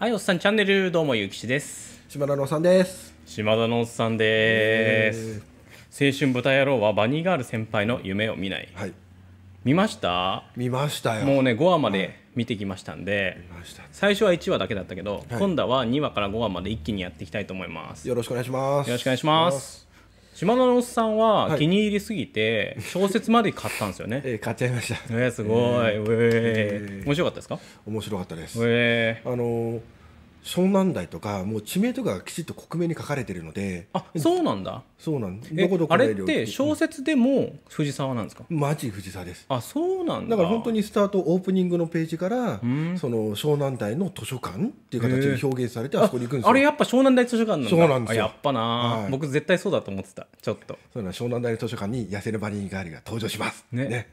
はい、おっさんチャンネル、どうもゆうきちです。島田のおっさんです。島田のおっさんです。青春豚野郎はバニーガール先輩の夢を見ない。はい、見ました見ましたよ。もうね、5話まで見てきましたんで、見ました。最初は1話だけだったけど、はい今度は2話から5話まで一気にやっていきたいと思います。よろしくお願いします。よろしくお願いします。島田のおっさんは気に入りすぎて小説まで買ったんですよね、えー買っちゃいましたえーすごい、えーえー面白かったですか面白かったです、えーあのー湘南台とかもう地名とかがきちっと国名に書かれてるのであそうなんだそうなんどこどこあれって小説でも藤沢なんですか、うん、マジ藤沢ですあそうなんだだから本当にスタートオープニングのページから、うん、その湘南台の図書館っていう形で表現されてあそこに行くんですよあれやっぱ湘南台図書館なんだそうなんですよやっぱな、はい、僕絶対そうだと思ってたちょっとそうな湘南台図書館に痩せるバリーガーリが登場しますねね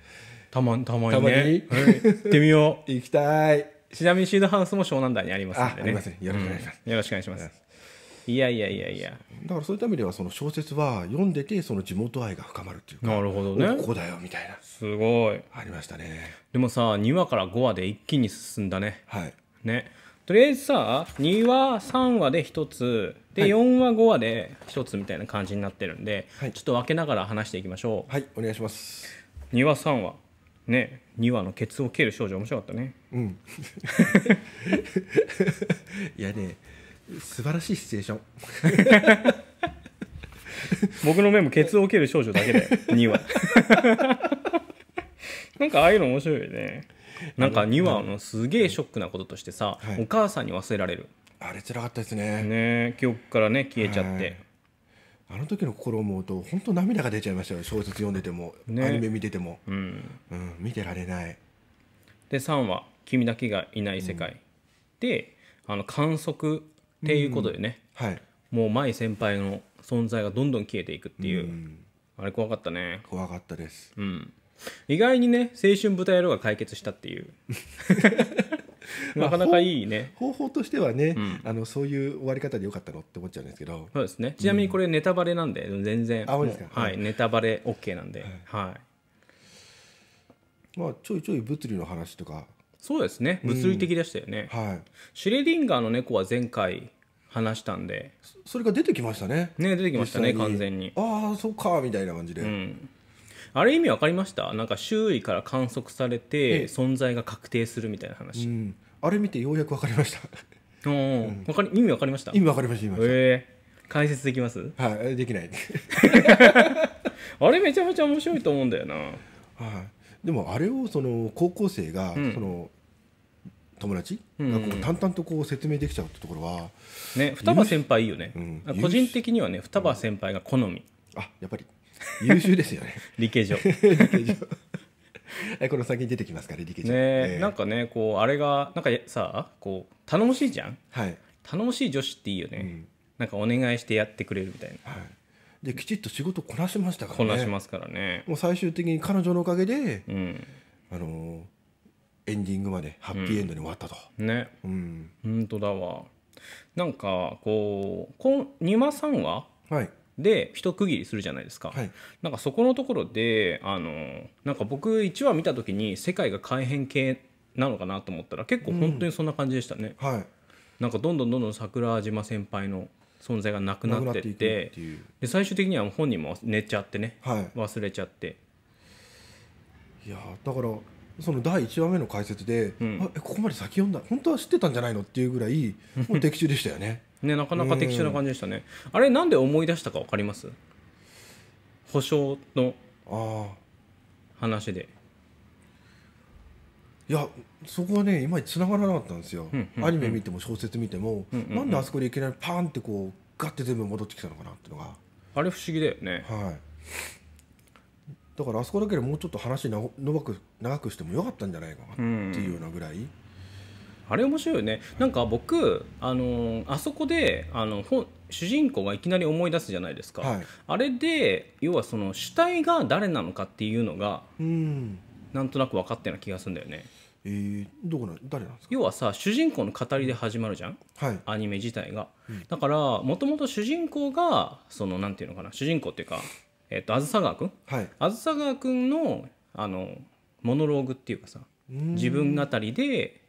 たまたまにねたまに、はい、行ってみよう 行きたいちなみにシードハウスも湘南台にありますので、ね、ありますねよろしくお願いします、うん、よろしくお願いしますいやいやいやいやだからそういった意味ではその小説は読んでてその地元愛が深まるっていうかなるほどねここだよみたいなすごいありましたねでもさ2話から5話で一気に進んだねはいねとりあえずさ2話3話で1つで、はい、4話5話で1つみたいな感じになってるんで、はい、ちょっと分けながら話していきましょうはいお願いします2話3話ね2話のケツを蹴る少女面白かったねうんいやね素晴らしいシチュエーション僕の目もケツを受ける少女だけで2話 なんかああいうの面白いよねなんか2話のすげえショックなこととしてさ、はい、お母さんに忘れられるあれつらかったですねね記憶からね消えちゃって、あの時の心を思うと本当涙が出ちゃいましたよ小説読んでても、ね、アニメ見てても、うん、うん、見てられないで3話「君だけがいない世界」うん、であの観測っていうことでね、うんはい、もう舞先輩の存在がどんどん消えていくっていう、うん、あれ怖かったね怖かったです、うん、意外にね青春豚野郎が解決したっていう なかなかいいね方法としてはね、うん、あのそういう終わり方でよかったのって思っちゃうんですけどそうですねちなみにこれネタバレなんで全然、はい、ネタバレ OK なんで、はい、はい、まあちょいちょい物理の話とかそうですね物理的でしたよね、うん、はい、シュレディンガーの猫は前回話したんでそれが出てきましたねね出てきましたね完全にああそうかみたいな感じで、うんあれ意味分かりましたなんか周囲から観測されて存在が確定するみたいな話、ええうん、あれ見てようやく分かりましたうん、かり意味分かりました意味わかりました今、えー、解説できますはいできない あれめちゃめちゃ面白いと思うんだよな、はい、でもあれをその高校生が、その友達がこう淡々とこう説明できちゃうってところは、ね、双葉先輩いいよね、うん、個人的にはね双葉先輩が好み、あやっぱり優秀ですよね 理系上 この先に出てきますから理系上、ねえー、なんかねこうあれがなんかさこう頼もしいじゃん、はい、頼もしい女子っていいよね、うん、なんかお願いしてやってくれるみたいな、はい、できちっと仕事こなしましたから、ね、こなしますからねもう最終的に彼女のおかげで、うん、あのエンディングまでハッピーエンドに終わったと、うん、ね、うん、本当だわなんかこうこんさん3はい、で一区切りするじゃないですか、はい、なんかそこのところであのなんか僕1話見た時に世界が改変系なのかなと思ったら結構本当にそんな感じでしたね、うんはい、なんかどんどんどんどん桜島先輩の存在がなくなってってで最終的には本人も寝ちゃってね、はい、忘れちゃっていやだからその第1話目の解説で、うん、あここまで先読んだ本当は知ってたんじゃないのっていうぐらいもう的中でしたよねねなかなか的中な感じでしたねあれなんで思い出したか分かります保証の話でいやそこはね今つながらなかったんですよ、うんうん、アニメ見ても小説見ても、うんうん、なんであそこでいきなりパーンってこうガッて全部戻ってきたのかなっていうのがあれ不思議だよねはいだからあそこだけでもうちょっと話長く長くしてもよかったんじゃないかなっていうようなぐらい、あれ面白いよねなんか僕あのあそこであの本主人公がいきなり思い出すじゃないですか、はい、あれで要はその主体が誰なのかっていうのが、うん、なんとなく分かったような気がするんだよね。えー、どこな誰なんですか要はさ主人公の語りで始まるじゃん、はい、アニメ自体が、うん、だからもともと主人公がそのなんていうのかな主人公っていうか、えーと、と梓川君、はい、梓川君のあのモノローグっていうかさ自分語りで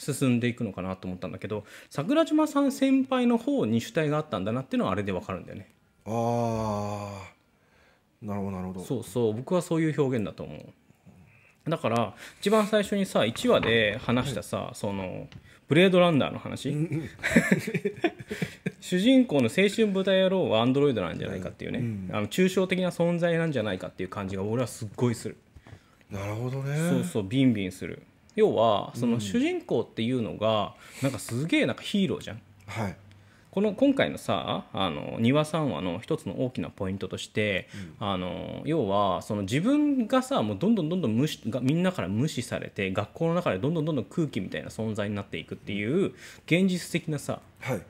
進んでいくのかなと思ったんだけど桜島さん先輩の方に主体があったんだなっていうのはあれでわかるんだよね。ああ。なるほどなるほどそうそう僕はそういう表現だと思うだから一番最初にさ1話で話したさ、そのブレードランダーの話 主人公の青春舞台野郎はアンドロイドなんじゃないかっていうね、うんあの抽象的な存在なんじゃないかっていう感じが俺はすっごいするなるほどねそうそうビンビンする要はその主人公っていうのがなんかすげえなんかヒーローじゃん。はい、この今回のさあの2話3話の一つの大きなポイントとして、うん、あの要はその自分がさもうどんどんどんどん無視がみんなから無視されて学校の中でどんどんどんどん空気みたいな存在になっていくっていう現実的なさ、はい、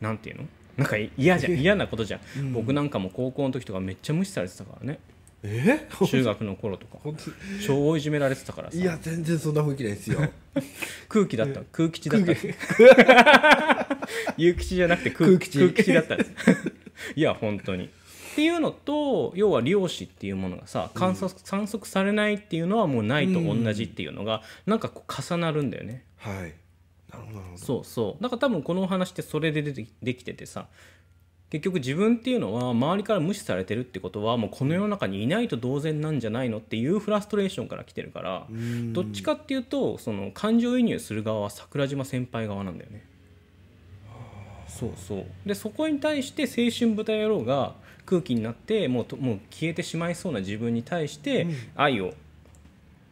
なんていうのなんか嫌じゃん 嫌なことじゃん、うん、僕なんかも高校の時とかめっちゃ無視されてたからねえ中学の頃とか超いじめられてたからさいや全然そんな雰囲気ないですよ 空気だった空吉だった有吉 じゃなくて空気空だったです いや本当にっていうのと要は量子っていうものがさ観測,、観測されないっていうのはもうないと同じっていうのが、うなんかこう重なるんだよね、はいなるほどそうそうだから多分このお話ってそれでできててさ結局自分っていうのは周りから無視されてるってことはもうこの世の中にいないと同然なんじゃないのっていうフラストレーションから来てるからどっちかっていうとその感情移入する側は桜島先輩側なんだよね。そうそうでそこに対して青春豚野郎が空気になってもうもう消えてしまいそうな自分に対して愛を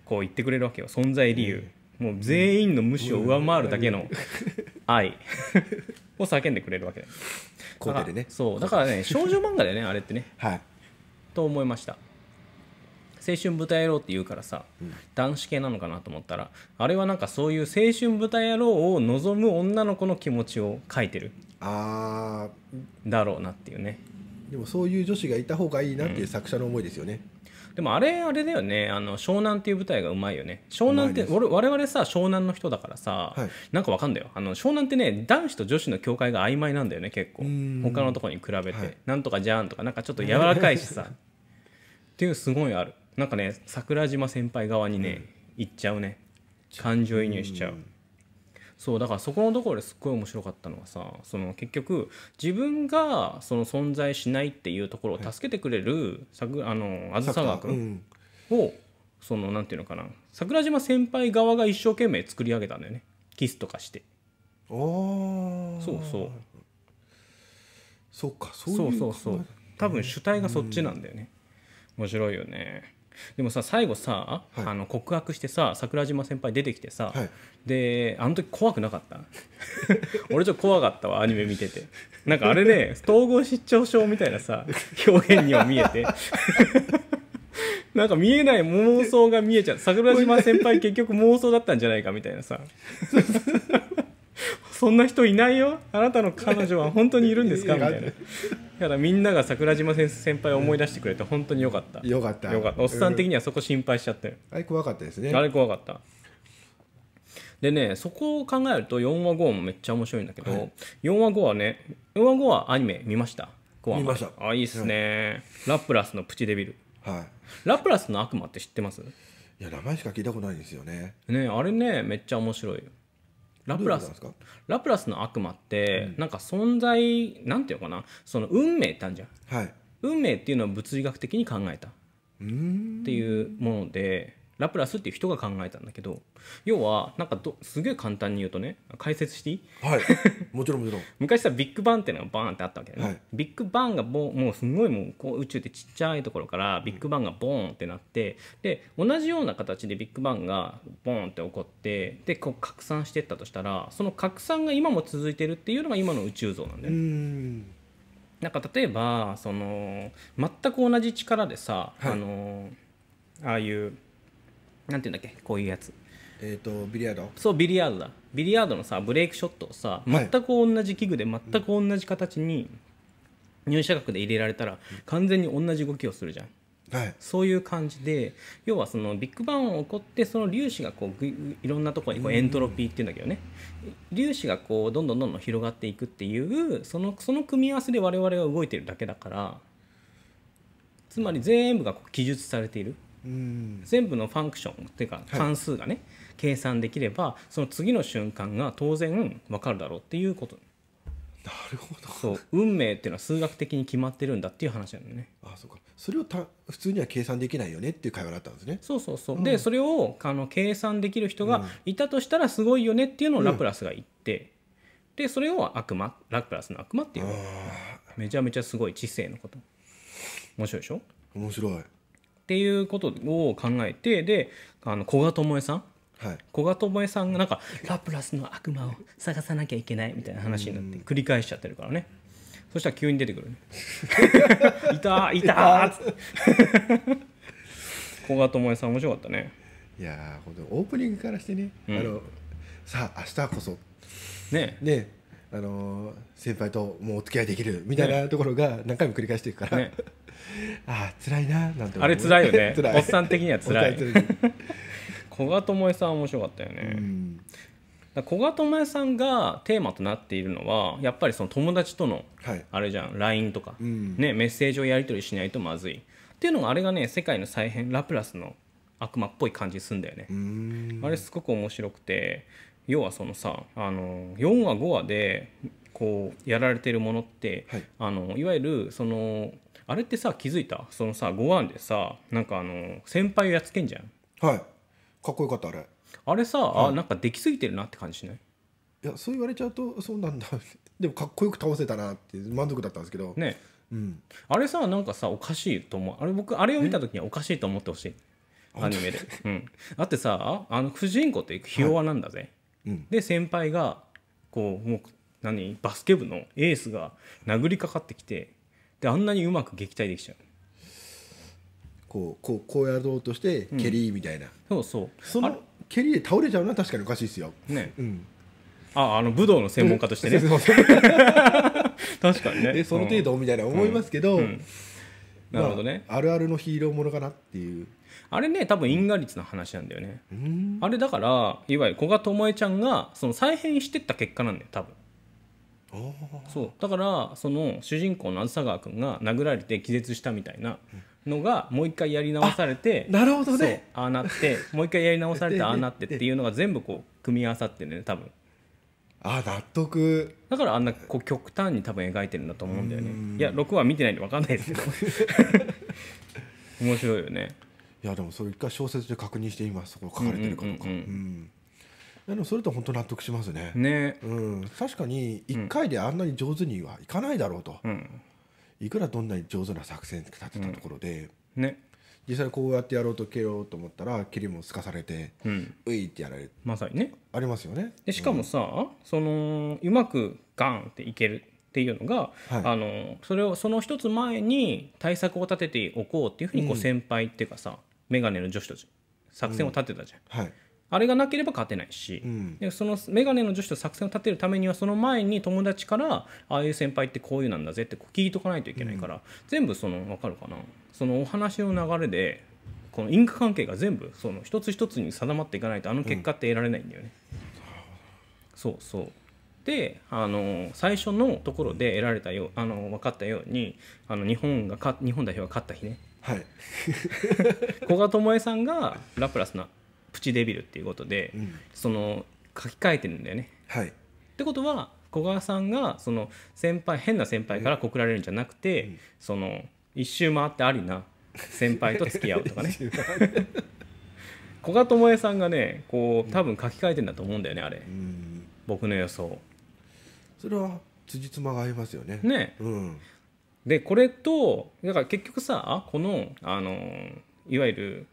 こう言ってくれるわけよ存在理由、もう全員の無視を上回るだけの愛を叫んでくれるわけだよ校庭でねそうだからね 少女漫画だよねあれってねはいと思いました青春豚野郎って言うからさ、うん、男子系なのかなと思ったらあれはなんかそういう青春豚野郎を望む女の子の気持ちを書いてるあだろうなっていうねでもそういう女子がいた方がいいなっていう作者の思いですよね、でもあれあれだよねあの湘南っていう舞台がうまいよね湘南って我々さ湘南の人だからさ、はい、なんかわかんだよあの湘南ってね男子と女子の境界が曖昧なんだよね結構他のとこに比べて、はい、なんとかじゃんとかなんかちょっと柔らかいしさ っていうすごいあるなんかね桜島先輩側にね、うん、行っちゃうね感情移入しちゃう。うそうだからそこのところですっごい面白かったのはさその結局自分がその存在しないっていうところを助けてくれる、はい、あの梓川君を、うん、そのなんていうのかな桜島先輩側が一生懸命作り上げたんだよねキスとかして。そうそうそうかそうそうそう多分主体がそっちなんだよね、うん、面白いよねでもさ最後さ、はい、あの告白してさ桜島先輩出てきてさ、はい、であの時怖くなかった 俺ちょっと怖かったわアニメ見ててなんかあれね統合失調症みたいなさ表現にも見えて なんか見えない妄想が見えちゃう桜島先輩結局妄想だったんじゃないかみたいなさ そんな人いないよあなたの彼女は本当にいるんですかみたいな。だからみんなが桜島先輩を思い出してくれて本当によかった、よかったよかったおっさん的にはそこ心配しちゃったよ、あれ怖かったですねあれ怖かったでねそこを考えると4話5もめっちゃ面白いんだけど、はい、4話5はね4話5はアニメ見ました見ましたあいいっすね、ラプラスのプチデビルはいラプラスの悪魔って知ってますいや名前しか聞いたことないんですよねねあれねめっちゃ面白いラプラスラプラスの悪魔って、うん、なんか存在なんていうのかなその運命ってあるじゃん、はい、運命っていうのは物理学的に考えたっていうものでラプラスっていう人が考えたんだけど要はなんかどすげえ簡単に言うとね解説していいはい もちろんもちろん昔さビッグバンってのがバーンってあったわけだよね、はい、ビッグバンがボもうすごいもうこう宇宙ってちっちゃいところからビッグバンがボーンってなってで同じような形でビッグバンがボーンって起こってでこう拡散していったとしたらその拡散が今も続いてるっていうのが今の宇宙像なんだよね。なんか例えばその全く同じ力でさ、はい、あのああいうなんていうんだっけこういうやつえっ、とビリヤードそうビリヤードだビリヤードのさブレイクショットをさ全く同じ器具で全く同じ形に入射角で入れられたら完全に同じ動きをするじゃん、はい、そういう感じで要はそのビッグバンを起こってその粒子がこういろんなところにこうエントロピーっていうんだけどね、うん、粒子がこうどんどんどんどん広がっていくっていうそのその組み合わせで我々は動いてるだけだからつまり全部がこう記述されている。全部のファンクションっていうか関数がね、はい、計算できればその次の瞬間が当然分かるだろうっていうことなるほどそう運命っていうのは数学的に決まってるんだっていう話なのねあそうかそれをた普通には計算できないよねっていう会話だったんですねそうそうそう、うん、でそれをあの計算できる人がいたとしたらすごいよねっていうのをラプラスが言って、うん、でそれを悪魔ラプラスの悪魔っていうめちゃめちゃすごい知性のこと面白いでしょ面白いっていうことを考えてであの古賀智恵さんはい、古賀智恵さんがなんかラプラスの悪魔を探さなきゃいけないみたいな話になって繰り返しちゃってるからねそしたら急に出てくるね いたいたっつって古賀智恵さん面白かったねいやーほんとオープニングからしてね、うんあのさあ明日こそねねあの先輩ともうお付き合いできるみたいなところが何回も繰り返していくから、ね、ああ辛いななんてあれ辛いよね おっさん的には辛い古賀智恵さん面白かったよね、古賀智恵さんがテーマとなっているのはやっぱりその友達との、あれじゃん LINE とか、うん、ね、メッセージをやり取りしないとまずいっていうのがあれがね世界の再編ラプラスの悪魔っぽい感じすんだよねあれすごく面白くて要はそのさあの4話5話でこうやられてるものって、はい、あのいわゆるそのあれってさ気づいたそのさ5話でさなんかあの先輩をやっつけんじゃんはいかっこよかったあれあれさ、はい、あなんかできすぎてるなって感じしないいやそう言われちゃうとそうなんだでもかっこよく倒せたなって満足だったんですけどねうん、あれさなんかさおかしいと思うあれ僕あれを見た時にはおかしいと思ってほしいアニメで、うん、だってさあの主人公ってひ弱なんだぜ、はいで先輩がこうもう何バスケ部のエースが殴りかかってきてであんなにうまく撃退できちゃうこうこうこうやろうとして蹴りみたいな、そうそうその蹴りで倒れちゃうのは確かにおかしいですよね、うん、ああの武道の専門家としてね、確かにねその程度みたいな思いますけど、なるほどね、まあ、あるあるのヒーローものかなっていうあれね多分因果率の話なんだよね、うん、あれだからいわゆる古賀智恵ちゃんがその再編してった結果なんだよ多分そうだからその主人公の梓川君が殴られて気絶したみたいなのがもう一回やり直されてなるほどねああなってもう一回やり直されて ああなってっていうのが全部こう組み合わさってね多分あ納得だからあんなこう極端に多分描いてるんだと思うんだよねいや6話見てないんで分かんないですけど 面白いよねいやでもそれ一回小説で確認して今そこ書かれてるかとか、うんうんでもそれと本当納得しますねね、うん、確かに1回であんなに上手にはいかないだろうと、うん、いくらどんなに上手な作戦立てたところで、うん、ね実際こうやってやろうと蹴ろうと思ったら蹴りもすかされて、うん、ういってやられるまさにねありますよねでしかもさ、うん、そのうまくガンっていけるっていうのが、はい、あのそれをその一つ前に対策を立てておこうっていうふうにこう先輩っていうかさ、うん、眼鏡の女子たち作戦を立てたじゃん、はいあれがなければ勝てないし、うん、でその眼鏡の女子と作戦を立てるためにはその前に友達からああいう先輩ってこういうなんだぜってこう聞いとかないといけないから、うん、全部その分かるかなそのお話の流れでこの因果関係が全部その一つ一つに定まっていかないとあの結果って得られないんだよね。うん、そうそうであの最初のところで得られたよあの分かったようにあの日本がか日本代表が勝った日ね、はい、古 賀 智恵さんがラプラスなプチデビルっていうことで、うん、その書き換えてるんだよね。はい、ってことは古賀さんがその先輩変な先輩から告られるんじゃなくて、うん、その一周回ってありな 先輩と付き合うとかね古賀智恵さんがねこう多分書き換えてんだと思うんだよねあれ僕の予想それは辻褄が合いますよねね、うん、でこれとだから結局さこのあのいわゆる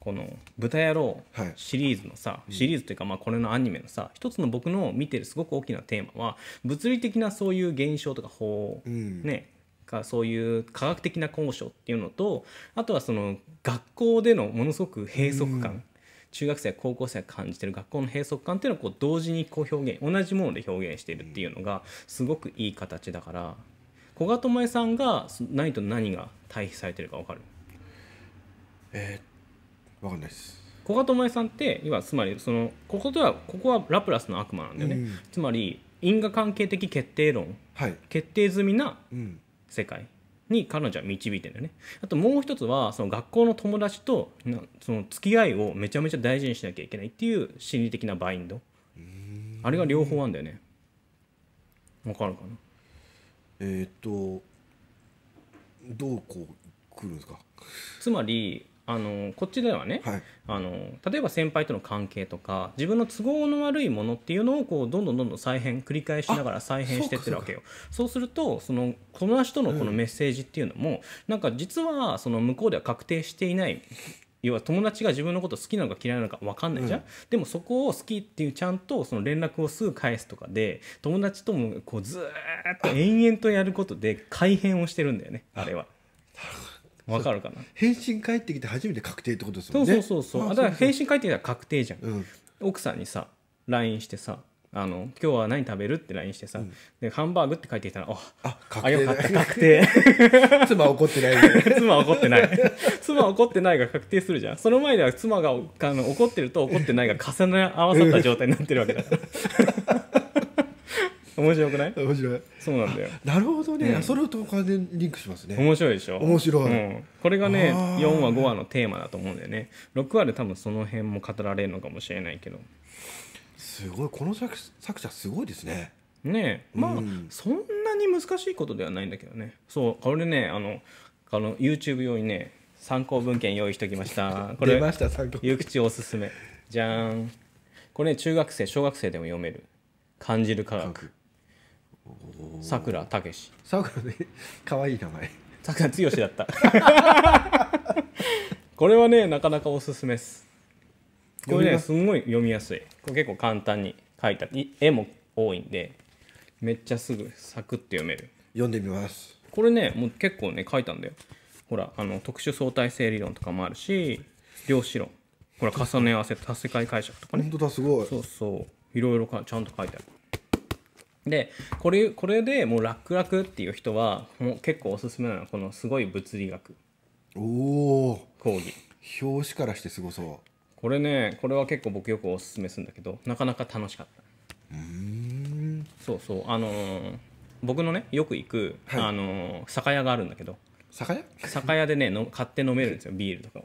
この「豚野郎」シリーズのさ、はいシリーズというかまあこれのアニメのさ一つの僕の見てるすごく大きなテーマは物理的なそういう現象とか法、うん、ねかそういう科学的な高所っていうのとあとはその学校でのものすごく閉塞感、うん、中学生高校生が感じてる学校の閉塞感っていうのをこう同時にこう表現同じもので表現してるっていうのがすごくいい形だから古賀智恵さんが何と何が対比されてるか分かるえー、分かんないです。古賀智恵さんって今つまりそのここではここはラプラスの悪魔なんだよね、うん、つまり因果関係的決定論、はい、決定済みな世界に彼女は導いてるよねあともう一つはその学校の友達とその付き合いをめちゃめちゃ大事にしなきゃいけないっていう心理的なバインドあれが両方あるんだよねわかるかなえー、っとどうこう来るんですかつまりあのこっちではね、はい、あの例えば先輩との関係とか自分の都合の悪いものっていうのをこうどんどんどんどん再編繰り返しながら再編してってるわけよそうするとその友のとのこのメッセージっていうのも、うん、なんか実はその向こうでは確定していない要は友達が自分のこと好きなのか嫌いなのか分かんないじゃん、うん、でもそこを好きっていうちゃんとその連絡をすぐ返すとかで友達ともこうずっと延々とやることで改変をしてるんだよねあれは。なるほどわかるかな返信返ってきて初めて確定ってことですもねそうそうそうそうあだから返信返ってきたら確定じゃん、うん、奥さんにさ LINE してさあの「今日は何食べる?」って LINE してさ、うん、で「ハンバーグ」って書いてきたら「あ確定あよかった確定」妻怒ってない、妻怒ってない妻怒ってないが確定するじゃんその前では妻があの怒ってると怒ってないが重ね合わさった状態になってるわけだから 面白くない面白いそうなんだよなるほどね、うん、それを投稿でリンクしますね面白いでしょ面白い、うん、これがね4話5話のテーマだと思うんだよね6話で多分その辺も語られるのかもしれないけどすごいこの作作者すごいですねねまあ、うん、そんなに難しいことではないんだけどねそうこれねあのあの YouTube 用にね参考文献用意しておきましたこれ出ました参考ゆくちおすすめじゃんこれ、ね、中学生小学生でも読める「感じる科学」さくらたけしさくらね 可愛い名前さくら剛だった これはねなかなかおすすめですこれねすごい読みやすいこれ結構簡単に書いた絵も多いんでめっちゃすぐサクッて読める読んでみますこれねもう結構ね書いたんだよほらあの特殊相対性理論とかもあるし量子論ほら重ね合わせ多世界解釈とかね本当だすごいそうそういろいろかちゃんと書いてあるでこれこれでもう楽々っていう人はもう結構おすすめなのはこのすごい物理学おお講義表紙からしてすごそうこれねこれは結構僕よくおすすめするんだけどなかなか楽しかったうんそうそうあのー、僕のねよく行く、はい、あのー、酒屋があるんだけど酒屋酒屋でねの買って飲めるんですよビールとかを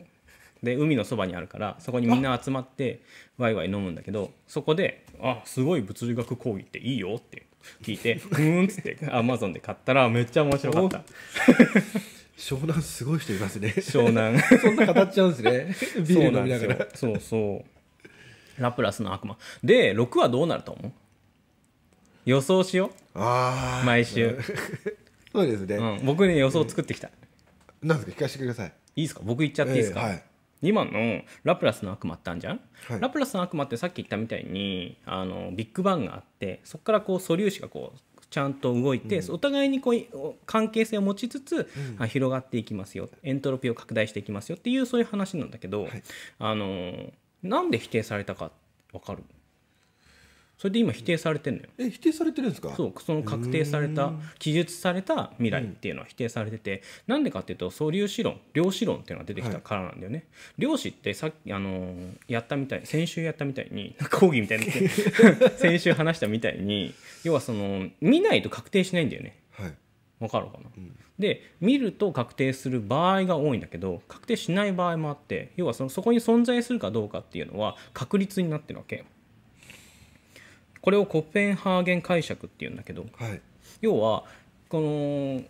で海のそばにあるからそこにみんな集まってワイワイ飲むんだけどそこで「あすごい物理学講義っていいよ」って聞いて「うん」っつってアマゾンで買ったらめっちゃ面白かった湘南すごい人いますね湘南そんな語っちゃうんですね ビール飲みながらそうそうラプラスの悪魔で6はどうなると思う予想しようあ毎週そうですね、うん、僕ね予想作ってきた、うなんですか聞かせてくださいいいですか僕言っちゃっていいですか、えーはい今のラプラスの悪魔ってあるじゃん、はい、ラプラスの悪魔ってさっき言ったみたいにあのビッグバンがあってそこからこう素粒子がこうちゃんと動いて、うん、お互いにこう関係性を持ちつつ、うん、広がっていきますよエントロピーを拡大していきますよっていうそういう話なんだけど、はい、あのなんで否定されたか分かるそれで今否定されてるのよえ否定されてるんですかそうその確定された記述された未来っていうのは否定されてて、なんでかっていうと素粒子論量子論っていうのが出てきたからなんだよね、はい、量子ってさっき、あのー、やったみたい先週やったみたいに 講義みたいに 先週話したみたいに要はその見ないと確定しないんだよね、はいわかるかな、うん、で見ると確定する場合が多いんだけど確定しない場合もあって要はそのそこに存在するかどうかっていうのは確率になってるわけこれをコペンハーゲン解釈っていうんだけど、はい、要はこの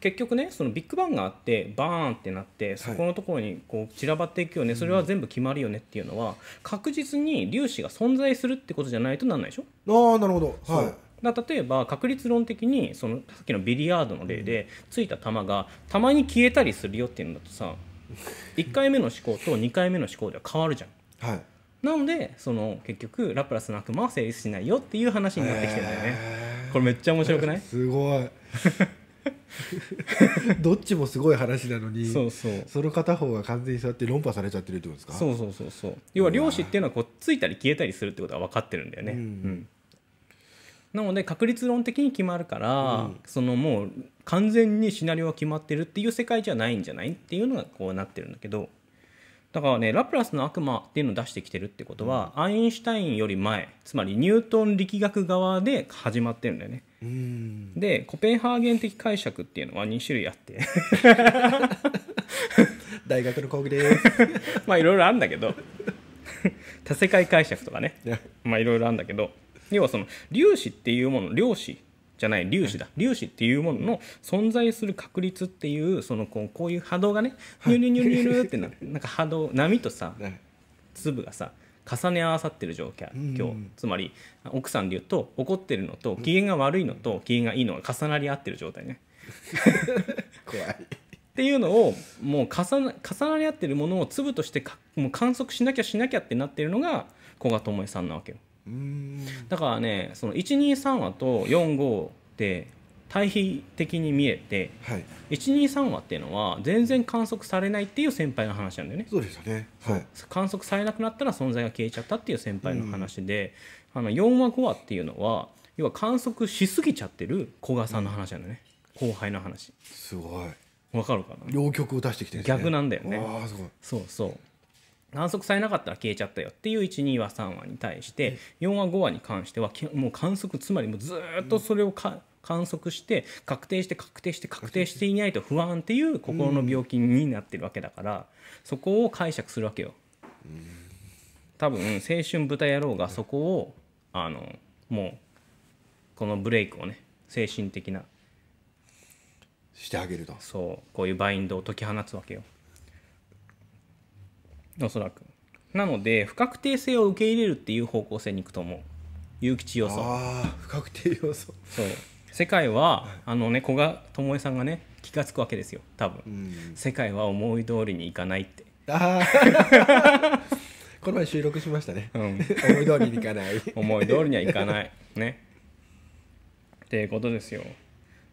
結局ねそのビッグバンがあってバーンってなってそこのところにこう散らばっていくよね、はい、それは全部決まるよねっていうのは確実に粒子が存在するってことじゃないとなんないでしょああなるほど、はい、だ例えば確率論的にそのさっきのビリヤードの例でついた球がたまに消えたりするよっていうんだとさ1 回目の思考と2回目の思考では変わるじゃん。はいなのでその結局ラプラスの悪魔は成立しないよっていう話になってきてるんだよね、これめっちゃ面白くないすごい どっちもすごい話なのにそうそうその片方が完全にそうやって論破されちゃってるってことですかそうそうそうそう要は量子っていうのはこうついたり消えたりするってことは分かってるんだよね、うんうん、なので確率論的に決まるから、うん、そのもう完全にシナリオは決まってるっていう世界じゃないんじゃないっていうのがこうなってるんだけどだからねラプラスの悪魔っていうのを出してきてるってことは、うん、アインシュタインより前つまりニュートン力学側で始まってるんだよね。でコペンハーゲン的解釈っていうのは2種類あって 大学の講義です まあいろいろあるんだけど多世界解釈とかねまあいろいろあるんだけど要はその粒子っていうもの量子じゃない粒子だ粒子っていうものの存在する確率っていうそのこうこういう波動がねニュニュニュニュニュってななんか波動波とさ粒がさ重ね合わさってる状況、今日つまり奥さんで言うと怒ってるのと機嫌が悪いのと機嫌がいいのが重なり合ってる状態ね。怖いっていうのをもう重な重なり合ってるものを粒としてもう観測しなきゃしなきゃってなってるのが古賀智恵さんなわけよ。だからねその123話と45って対比的に見えて、はい、123話っていうのは全然観測されないっていう先輩の話なんだよね。そうですよね、はい、観測されなくなったら存在が消えちゃったっていう先輩の話で、うん、あの4話5話っていうのは要は観測しすぎちゃってる古賀さんの話なんだね、うん、後輩の話。すごいわかるかな両極を出してきて、ね、逆なんだよねああすごいそうそう観測されなかったら消えちゃったよっていう12話3話に対して4話5話に関してはもう観測つまりもうずっとそれをか、観測して確定して確定して確定していないと不安っていう心の病気になってるわけだから、そこを解釈するわけよ。多分青春豚野郎がそこをあのもうこのブレイクをね精神的なしてあげるとそうこういうバインドを解き放つわけよ。おそらくなので不確定性を受け入れるっていう方向性にいくと思う有吉要素ああ不確定要素そう世界はあのね古賀智恵さんがね気が付くわけですよ多分、世界は思い通りにいかないってああ この前収録しましたね、うん、思い通りにいかない思い通りにはいかないねっていうことですよ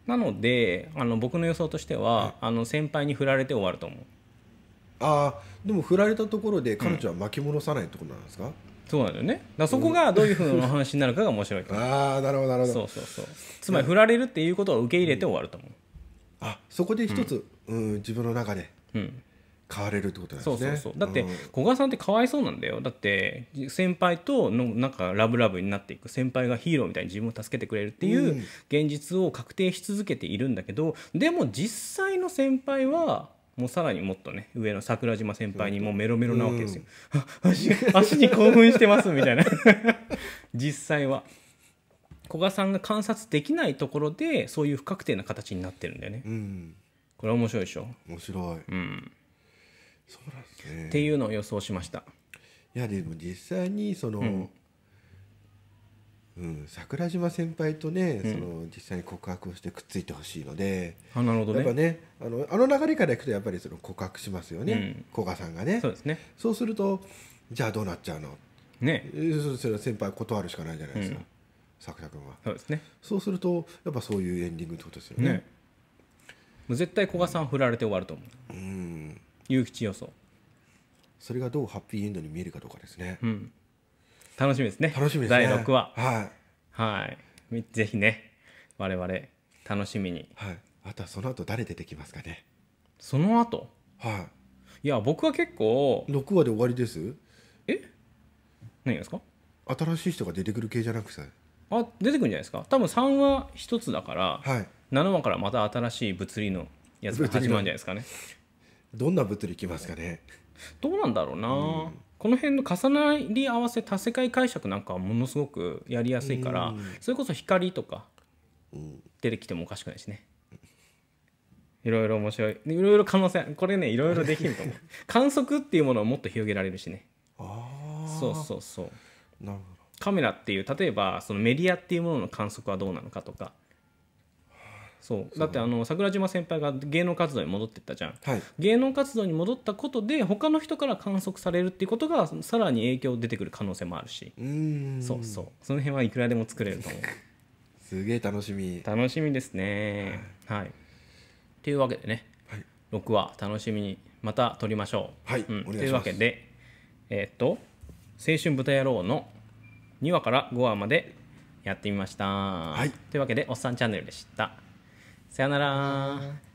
なのであの僕の予想としては、はい、あの先輩に振られて終わると思うあでも振られたところで彼女は巻き戻さないってことなんですか、そうなんだよねだそこがどういうふうな話になるかが面白いああなるほどなるほどそうそうそうつまり振られるっていうことを受け入れて終わると思う、うん、あそこで一つ、うん、うん、自分の中で、うん、変われるってことなんですねそうそうそうだって、古賀さんってかわいそうなんだよだって先輩とのなんかラブラブになっていく先輩がヒーローみたいに自分を助けてくれるっていう現実を確定し続けているんだけど、でも実際の先輩はもうさらにもっとね上の桜島先輩にもうメロメロなわけですよ、うん、足足に興奮してますみたいな 実際は古賀さんが観察できないところでそういう不確定な形になってるんだよね、うん、これ面白いでしょ面白い、うん、そうなんですねっていうのを予想しましたいやでも実際にその、うん、うん、桜島先輩とね、うん、その実際に告白をしてくっついてほしいのであなるほど、ね、やっぱねあのあの流れからいくとやっぱりその告白しますよね古賀、うん、さんがねそうですねそうするとじゃあどうなっちゃうのねそ先輩断るしかないじゃないですか、うん、作君はそうですねそうするとやっぱそういうエンディングってことですよね、ね、もう絶対古賀さん振られて終わると思ううん予想それがどうハッピーエンドに見えるかどうかですねうん楽しみですね楽しみですね第6話はいはいぜひね我々楽しみにはいあとはその後誰出てきますかねその後はいいや僕は結構六話で終わりですえ何ですか新しい人が出てくる系じゃなくてあ出てくるんじゃないですか多分3話1つだから、はい、7話からまた新しい物理のやつが始まるんじゃないですかね どんな物理きますかねどうなんだろうな、うんこの辺の重なり合わせ多世界解釈なんかはものすごくやりやすいから、それこそ光とか出てきてもおかしくないしね。いろいろ面白い。いろいろ可能性、これね、いろいろできると思う。観測っていうものをもっと広げられるしね。そうそうそう。なるほど。カメラっていう、例えばそのメディアっていうものの観測はどうなのかとか、そうだってあの桜島先輩が芸能活動に戻ってったじゃん、はい、芸能活動に戻ったことで他の人から観測されるっていうことがさらに影響出てくる可能性もあるしうんそうそうその辺はいくらでも作れると思うすげえ楽しみ楽しみですねはい、はい、いうわけでね、はい、6話楽しみにまた撮りましょうはい、うん、というわけでえー、っと「青春豚野郎」の2話から5話までやってみました、はい、というわけで「おっさんチャンネル」でしたさよなら。